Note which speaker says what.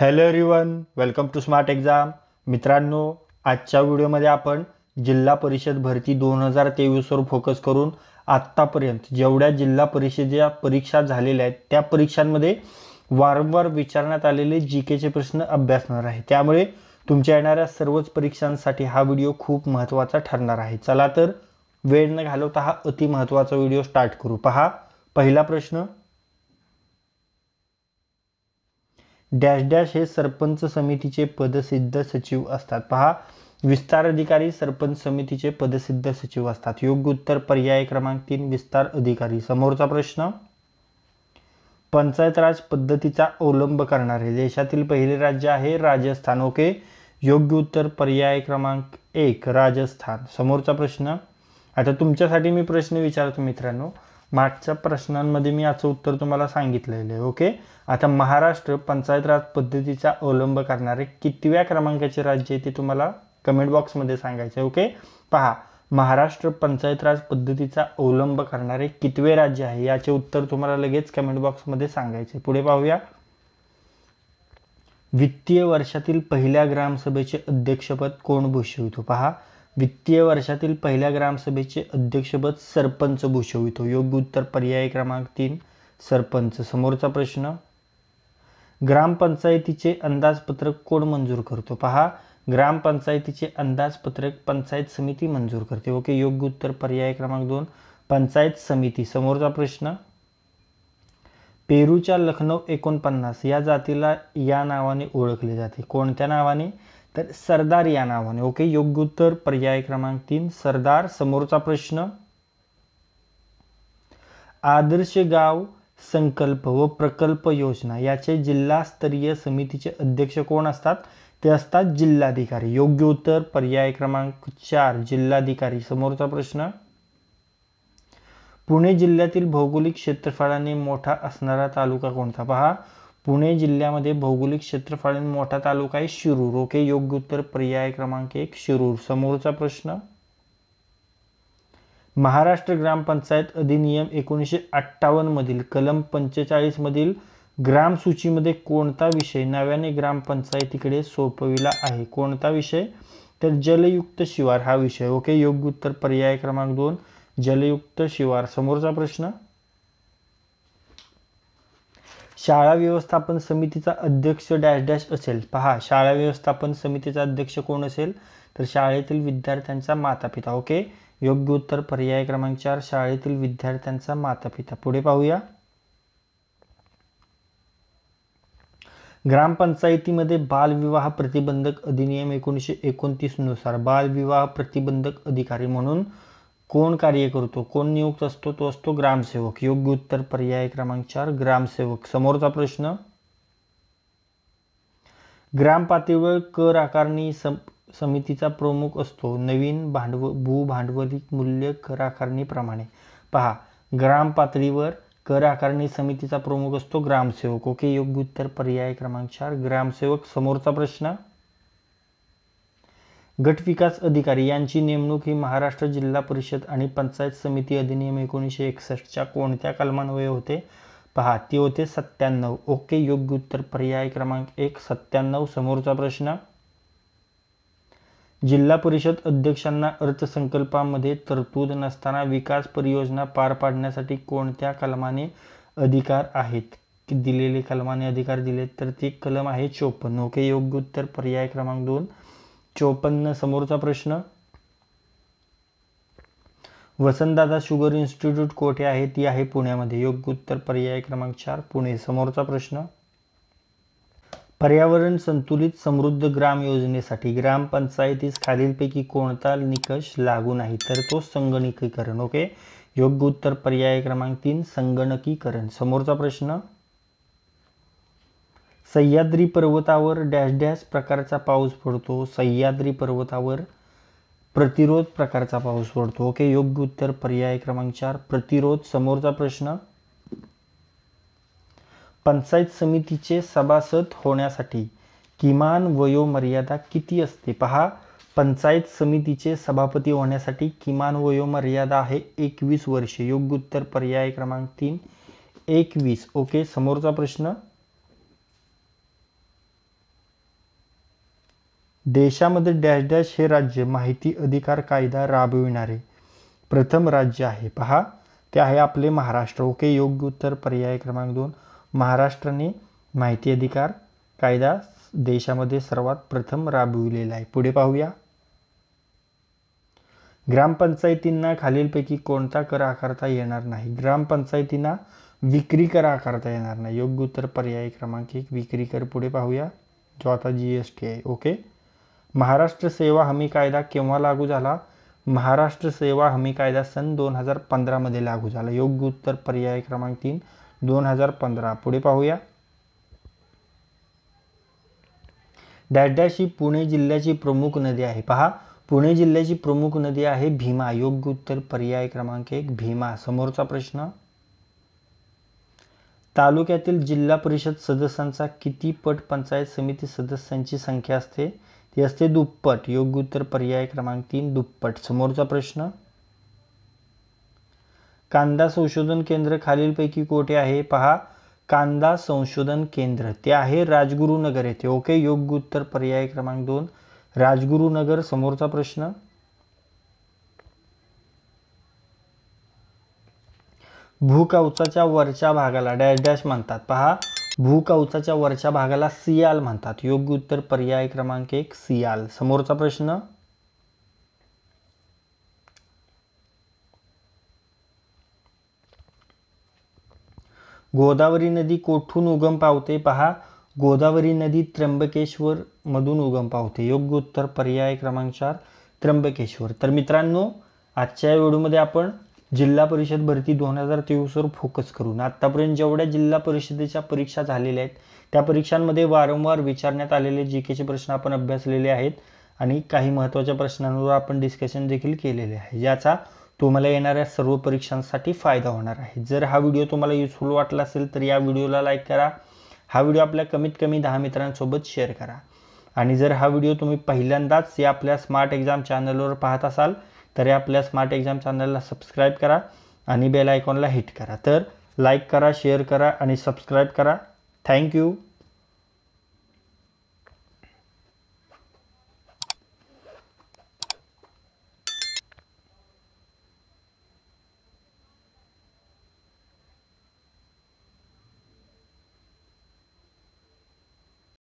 Speaker 1: hello everyone welcome to smart exam मित्रांनो आजच्या व्हिडिओमध्ये आपण जिल्हा परिषद भरती दोन हजार तेवीसवर फोकस करून आत्तापर्यंत जेवढ्या जिल्हा परिषदेच्या परीक्षा झालेल्या आहेत त्या परीक्षांमध्ये वारंवार विचारण्यात आलेले जी केचे प्रश्न अभ्यासणार आहे त्यामुळे तुमच्या येणाऱ्या सर्वच परीक्षांसाठी हा व्हिडिओ खूप महत्त्वाचा ठरणार आहे चला तर वेळ न घालवता हा अतिमहत्त्वाचा व्हिडिओ स्टार्ट करू पहा पहिला प्रश्न डॅश डॅश हे सरपंच समितीचे पदसिद्ध सचिव असतात पहा विस्तार अधिकारी सरपंच समितीचे पदसिद्ध सचिव असतात योग्य उत्तर पर्याय क्रमांक तीन विस्तार अधिकारी समोरचा प्रश्न पंचायत राज पद्धतीचा अवलंब करणारे देशातील पहिले राज्य आहे राजस्थान ओके योग्य उत्तर पर्याय क्रमांक एक राजस्थान समोरचा प्रश्न आता तुमच्यासाठी मी प्रश्न विचारतो मित्रांनो मागच्या प्रश्नांमध्ये मी याचं उत्तर तुम्हाला सांगितलेलं आहे ओके आता महाराष्ट्र पंचायत राज पद्धतीचा अवलंब करणारे कितव्या क्रमांकाचे राज्य आहे ते तुम्हाला कमेंट बॉक्समध्ये सांगायचं आहे ओके पहा महाराष्ट्र पंचायत राज पद्धतीचा अवलंब करणारे कितवे राज्य आहे याचे उत्तर तुम्हाला लगेच कमेंट बॉक्समध्ये सांगायचे पुढे पाहूया वित्तीय वर्षातील पहिल्या ग्रामसभेचे अध्यक्षपद कोण भूषवितो पहा वित्तीय वर्षातील पहिल्या ग्रामसभेचे अध्यक्षपद सरपंच भूषवितो योग्य उत्तर पर्याय क्रमांक तीन सरपंच समोरचा प्रश्न ग्रामपंचायतीचे अंदाजपत्रक कोण मंजूर करतो पहा ग्रामपंचायतीचे अंदाजपत्रक पंचायत समिती मंजूर करते ओके योग्य उत्तर पर्याय क्रमांक दोन पंचायत समिती समोरचा प्रश्न पेरूच्या लखनौ एकोणपन्नास या जातीला या नावाने ओळखले जाते कोणत्या नावाने तर सरदार या नावाने ओके योग्य उत्तर पर्याय क्रमांक तीन सरदार समोरचा प्रश्न आदर्श गाव संकल्प व प्रकल्प योजना याचे जिल्हास्तरीय समितीचे अध्यक्ष कोण असतात ते असतात जिल्हाधिकारी योग्य उत्तर पर्याय क्रमांक चार जिल्हाधिकारी समोरचा प्रश्न पुणे जिल्ह्यातील भौगोलिक क्षेत्रफळाने मोठा असणारा तालुका कोणता पहा पुणे जिल्ह्यामध्ये भौगोलिक क्षेत्रफळाने मोठा तालुका आहे शिरूर ओके योग्य उत्तर पर्याय क्रमांक एक शिरूर समोरचा प्रश्न महाराष्ट्र ग्रामपंचायत अधिनियम एकोणीसशे अठ्ठावन्नमधील कलम पंचेचाळीसमधील ग्रामसूचीमध्ये कोणता विषय नव्याने ग्रामपंचायतीकडे सोपविला आहे कोणता विषय तर जलयुक्त शिवार हा विषय ओके योग्य उत्तर पर्याय क्रमांक दोन जलयुक्त शिवार समोरचा प्रश्न शाळा व्यवस्थापन समितीचा अध्यक्ष डॅश डॅश असेल पहा शाळा व्यवस्थापन समितीचा अध्यक्ष कोण असेल तर शाळेतील विद्यार्थ्यांचा माता पिता ओके योग्य उत्तर पर्याय क्रमांक चार शाळेतील विद्यार्थ्यांचा माता पिता पुढे पाहूया ग्रामपंचायतीमध्ये बालविवाह प्रतिबंधक अधिनियम एकोणीसशे नुसार बालविवाह प्रतिबंधक अधिकारी म्हणून कोण कार्य करतो कोण नियुक्त असतो तो असतो ग्रामसेवक योग्य उत्तर पर्याय क्रमांक चार ग्रामसेवक समोरचा प्रश्न ग्राम पातळीवर कर आकारणी सम समितीचा प्रमुख असतो नवीन भांडव भूभांडवली मूल्य कर आकारणीप्रमाणे पहा ग्राम पातळीवर कर आकारणी समितीचा प्रमुख असतो ग्रामसेवक ओके योग्य उत्तर पर्याय क्रमांक चार ग्रामसेवक समोरचा प्रश्न गटविकास अधिकारी यांची नेमणूक ही महाराष्ट्र जिल्हा परिषद आणि पंचायत समिती अधिनियम एकोणीसशे एकसष्टच्या कोणत्या कलमान्वये होते पहा ती होते सत्त्याण्णव ओके योग्य उत्तर पर्याय क्रमांक एक सत्त्याण्णव समोरचा प्रश्न जिल्हा परिषद अध्यक्षांना अर्थसंकल्पामध्ये तरतूद नसताना विकास परियोजना पार पाडण्यासाठी कोणत्या कलमाने अधिकार आहेत दिलेले कलमाने अधिकार दिले तर ते कलम आहे चोपन्न ओके योग्य उत्तर पर्याय क्रमांक दोन चोपन्न समोरचा प्रश्न वसंतदादा शुगर इन्स्टिट्यूट कोठे आहे ती आहे पुण्यामध्ये योग्य उत्तर पर्याय क्रमांक चार पुणे समोरचा प्रश्न पर्यावरण संतुलित समृद्ध ग्राम योजनेसाठी ग्रामपंचायतीस खालीलपैकी कोणता निकष लागू नाही तर तो संगणकीकरण ओके योग्य उत्तर पर्याय क्रमांक तीन संगणकीकरण समोरचा प्रश्न सह्याद्री पर्वतावर डॅश डॅश प्रकारचा पाऊस पडतो सह्याद्री पर्वतावर प्रतिरोध प्रकारचा पाऊस पडतो ओके योग्य उत्तर पर्याय क्रमांक चार प्रतिरोध समोरचा प्रश्न पंचायत समितीचे सभासद होण्यासाठी किमान वयोमर्यादा किती असते पहा पंचायत समितीचे सभापती होण्यासाठी किमान वयोमर्यादा आहे एकवीस वर्षे योग्य उत्तर पर्याय क्रमांक तीन एकवीस ओके समोरचा प्रश्न देशामध्ये डॅश डॅश हे राज्य माहिती अधिकार कायदा राबविणारे प्रथम राज्य आहे पहा ते आहे आपले महाराष्ट्र ओके योग्य उत्तर पर्याय क्रमांक दोन महाराष्ट्राने माहिती अधिकार कायदा देशामध्ये सर्वात प्रथम राबविलेला आहे पुढे पाहूया ग्रामपंचायतींना खालीलपैकी कोणता कर आकारता येणार नाही ग्रामपंचायतींना विक्री कर आकारता येणार नाही योग्य उत्तर पर्याय क्रमांक एक विक्री कर पुढे पाहूया जो आता जी एस टी आहे ओके महाराष्ट्र सेवा हमी कायदा केव्हा लागू झाला महाराष्ट्र सेवा हमी कायदा सन दोन हजार पंधरामध्ये लागू झाला योग्य उत्तर पर्याय क्रमांक तीन दोन हजार पंधरा पुढे पाहूया डॅश पुणे जिल्ह्याची प्रमुख नदी आहे पहा पुणे जिल्ह्याची प्रमुख नदी आहे भीमा योग्य उत्तर पर्याय क्रमांक एक भीमा समोरचा प्रश्न तालुक्यातील जिल्हा परिषद सदस्यांचा किती पट पंचायत समिती सदस्यांची संख्या असते ती असते दुप्पट योग्य उत्तर पर्याय क्रमांक तीन दुप्पट समोरचा प्रश्न कांदा संशोधन केंद्र खालीलपैकी कोठे आहे पहा कांदा संशोधन केंद्र ते आहे राजगुरुनगर येथे ओके योग्य उत्तर पर्याय क्रमांक दोन राजगुरुनगर समोरचा प्रश्न भूकवचाच्या वरच्या भागाला डॅश डॅश म्हणतात पहा भूकवचाच्या वरच्या भागाला सियाल म्हणतात योग्य उत्तर पर्याय क्रमांक एक सियाल समोरचा प्रश्न गोदावरी नदी कोठून उगम पावते पहा गोदावरी नदी त्र्यंबकेश्वर मधून उगम पावते योग्य उत्तर पर्याय क्रमांक चार त्र्यंबकेश्वर तर मित्रांनो आजच्या व्हिडिओमध्ये आपण जिल्हा परिषद भरती दोन हजार तेवीसवर फोकस करून आत्तापर्यंत जेवढ्या जिल्हा परिषदेच्या परीक्षा झालेल्या आहेत त्या परीक्षांमध्ये वारंवार विचारण्यात आलेले जी केचे प्रश्न आपण अभ्यासलेले आहेत आणि काही महत्त्वाच्या प्रश्नांवर आपण डिस्कशन देखील केलेले आहे याचा तुम्हाला येणाऱ्या सर्व परीक्षांसाठी फायदा होणार आहे जर हा व्हिडिओ तुम्हाला युजफुल वाटला असेल तर या व्हिडिओला लाईक करा हा व्हिडिओ आपल्या कमीत कमी दहा मित्रांसोबत शेअर करा आणि जर हा व्हिडिओ तुम्ही पहिल्यांदाच या आपल्या स्मार्ट एक्झाम चॅनलवर पाहत असाल तरी आपल्या स्मार्ट एक्झाम चॅनलला सबस्क्राईब करा आणि बेल आयकॉनला हिट करा तर लाईक करा शेअर करा आणि सबस्क्राईब करा थँक्यू